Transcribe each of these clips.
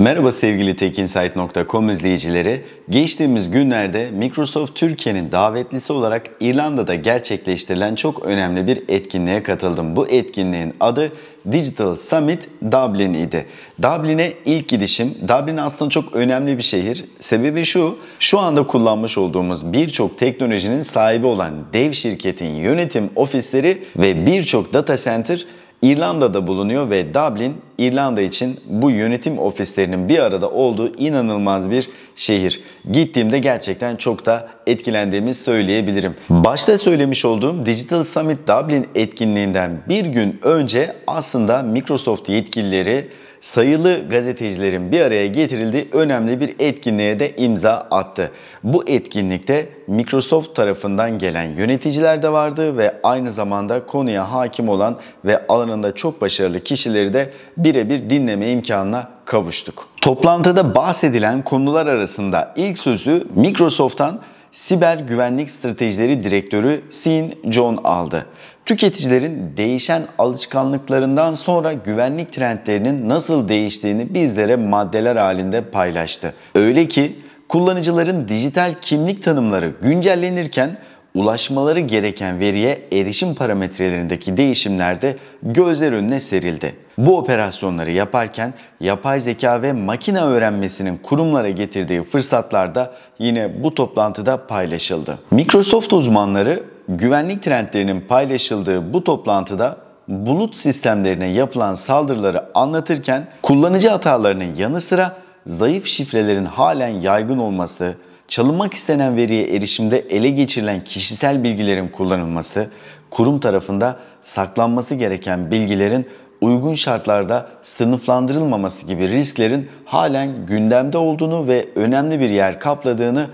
Merhaba sevgili tekinsight.com izleyicileri. Geçtiğimiz günlerde Microsoft Türkiye'nin davetlisi olarak İrlanda'da gerçekleştirilen çok önemli bir etkinliğe katıldım. Bu etkinliğin adı Digital Summit Dublin idi. Dublin'e ilk gidişim. Dublin aslında çok önemli bir şehir. Sebebi şu, şu anda kullanmış olduğumuz birçok teknolojinin sahibi olan dev şirketin yönetim ofisleri ve birçok data center İrlanda'da bulunuyor ve Dublin, İrlanda için bu yönetim ofislerinin bir arada olduğu inanılmaz bir şehir. Gittiğimde gerçekten çok da etkilendiğimi söyleyebilirim. Başta söylemiş olduğum Digital Summit Dublin etkinliğinden bir gün önce aslında Microsoft yetkilileri sayılı gazetecilerin bir araya getirildiği önemli bir etkinliğe de imza attı. Bu etkinlikte Microsoft tarafından gelen yöneticiler de vardı ve aynı zamanda konuya hakim olan ve alanında çok başarılı kişileri de birebir dinleme imkanına kavuştuk. Toplantıda bahsedilen konular arasında ilk sözü Microsoft'tan Siber Güvenlik Stratejileri Direktörü Sin John aldı. Tüketicilerin değişen alışkanlıklarından sonra güvenlik trendlerinin nasıl değiştiğini bizlere maddeler halinde paylaştı. Öyle ki kullanıcıların dijital kimlik tanımları güncellenirken ulaşmaları gereken veriye erişim parametrelerindeki değişimlerde gözler önüne serildi. Bu operasyonları yaparken yapay zeka ve makine öğrenmesinin kurumlara getirdiği fırsatlar da yine bu toplantıda paylaşıldı. Microsoft uzmanları güvenlik trendlerinin paylaşıldığı bu toplantıda bulut sistemlerine yapılan saldırıları anlatırken kullanıcı hatalarının yanı sıra zayıf şifrelerin halen yaygın olması, çalınmak istenen veriye erişimde ele geçirilen kişisel bilgilerin kullanılması, kurum tarafında saklanması gereken bilgilerin uygun şartlarda sınıflandırılmaması gibi risklerin halen gündemde olduğunu ve önemli bir yer kapladığını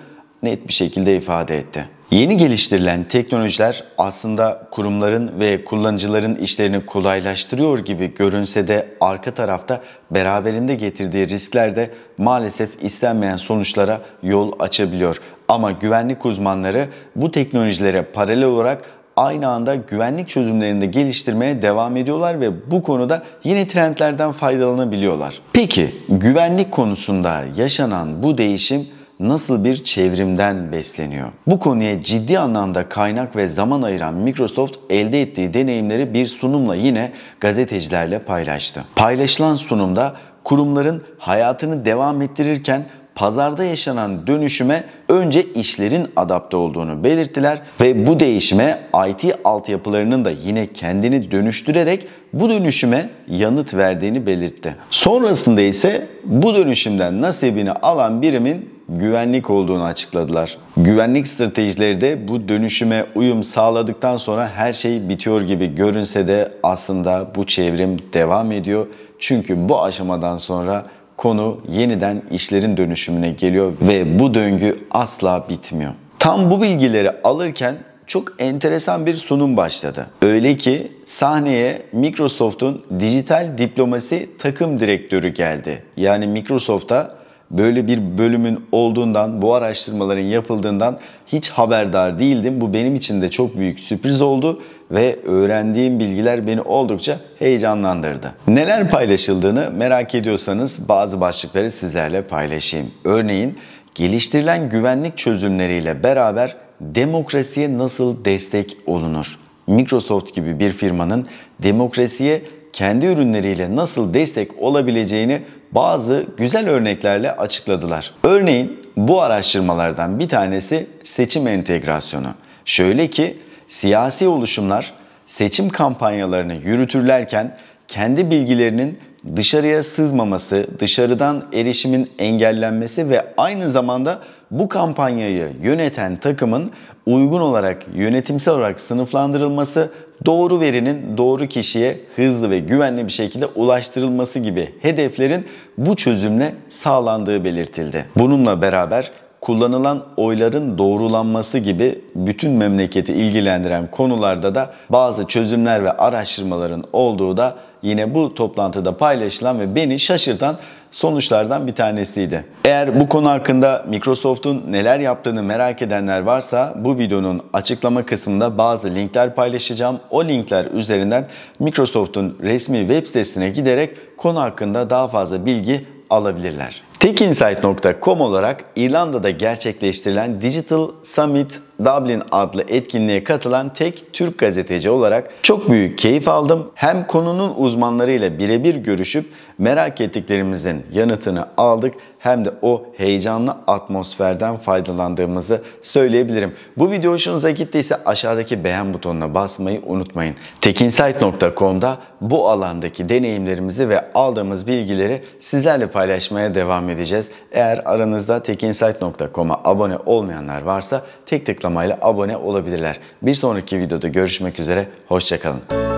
net bir şekilde ifade etti. Yeni geliştirilen teknolojiler aslında kurumların ve kullanıcıların işlerini kolaylaştırıyor gibi görünse de arka tarafta beraberinde getirdiği riskler de maalesef istenmeyen sonuçlara yol açabiliyor. Ama güvenlik uzmanları bu teknolojilere paralel olarak aynı anda güvenlik çözümlerini de geliştirmeye devam ediyorlar ve bu konuda yeni trendlerden faydalanabiliyorlar. Peki güvenlik konusunda yaşanan bu değişim nasıl bir çevrimden besleniyor? Bu konuya ciddi anlamda kaynak ve zaman ayıran Microsoft elde ettiği deneyimleri bir sunumla yine gazetecilerle paylaştı. Paylaşılan sunumda kurumların hayatını devam ettirirken pazarda yaşanan dönüşüme önce işlerin adapte olduğunu belirttiler ve bu değişime IT altyapılarının da yine kendini dönüştürerek bu dönüşüme yanıt verdiğini belirtti. Sonrasında ise bu dönüşümden nasibini alan birimin güvenlik olduğunu açıkladılar. Güvenlik stratejileri de bu dönüşüme uyum sağladıktan sonra her şey bitiyor gibi görünse de aslında bu çevrim devam ediyor. Çünkü bu aşamadan sonra konu yeniden işlerin dönüşümüne geliyor ve bu döngü asla bitmiyor. Tam bu bilgileri alırken çok enteresan bir sunum başladı. Öyle ki sahneye Microsoft'un dijital diplomasi takım direktörü geldi. Yani Microsoft'a böyle bir bölümün olduğundan, bu araştırmaların yapıldığından hiç haberdar değildim. Bu benim için de çok büyük sürpriz oldu ve öğrendiğim bilgiler beni oldukça heyecanlandırdı. Neler paylaşıldığını merak ediyorsanız bazı başlıkları sizlerle paylaşayım. Örneğin geliştirilen güvenlik çözümleriyle beraber demokrasiye nasıl destek olunur? Microsoft gibi bir firmanın demokrasiye kendi ürünleriyle nasıl destek olabileceğini bazı güzel örneklerle açıkladılar. Örneğin bu araştırmalardan bir tanesi seçim entegrasyonu. Şöyle ki siyasi oluşumlar seçim kampanyalarını yürütürlerken kendi bilgilerinin dışarıya sızmaması, dışarıdan erişimin engellenmesi ve aynı zamanda bu kampanyayı yöneten takımın uygun olarak yönetimsel olarak sınıflandırılması, doğru verinin doğru kişiye hızlı ve güvenli bir şekilde ulaştırılması gibi hedeflerin bu çözümle sağlandığı belirtildi. Bununla beraber kullanılan oyların doğrulanması gibi bütün memleketi ilgilendiren konularda da bazı çözümler ve araştırmaların olduğu da yine bu toplantıda paylaşılan ve beni şaşırtan sonuçlardan bir tanesiydi. Eğer bu konu hakkında Microsoft'un neler yaptığını merak edenler varsa bu videonun açıklama kısmında bazı linkler paylaşacağım. O linkler üzerinden Microsoft'un resmi web sitesine giderek konu hakkında daha fazla bilgi alabilirler. Techinsight.com olarak İrlanda'da gerçekleştirilen Digital Summit Dublin adlı etkinliğe katılan tek Türk gazeteci olarak çok büyük keyif aldım. Hem konunun uzmanlarıyla birebir görüşüp Merak ettiklerimizin yanıtını aldık hem de o heyecanlı atmosferden faydalandığımızı söyleyebilirim. Bu video hoşunuza gittiyse aşağıdaki beğen butonuna basmayı unutmayın. Tekinsight.com'da bu alandaki deneyimlerimizi ve aldığımız bilgileri sizlerle paylaşmaya devam edeceğiz. Eğer aranızda tekinsight.com'a abone olmayanlar varsa tek tıklamayla abone olabilirler. Bir sonraki videoda görüşmek üzere, hoşçakalın.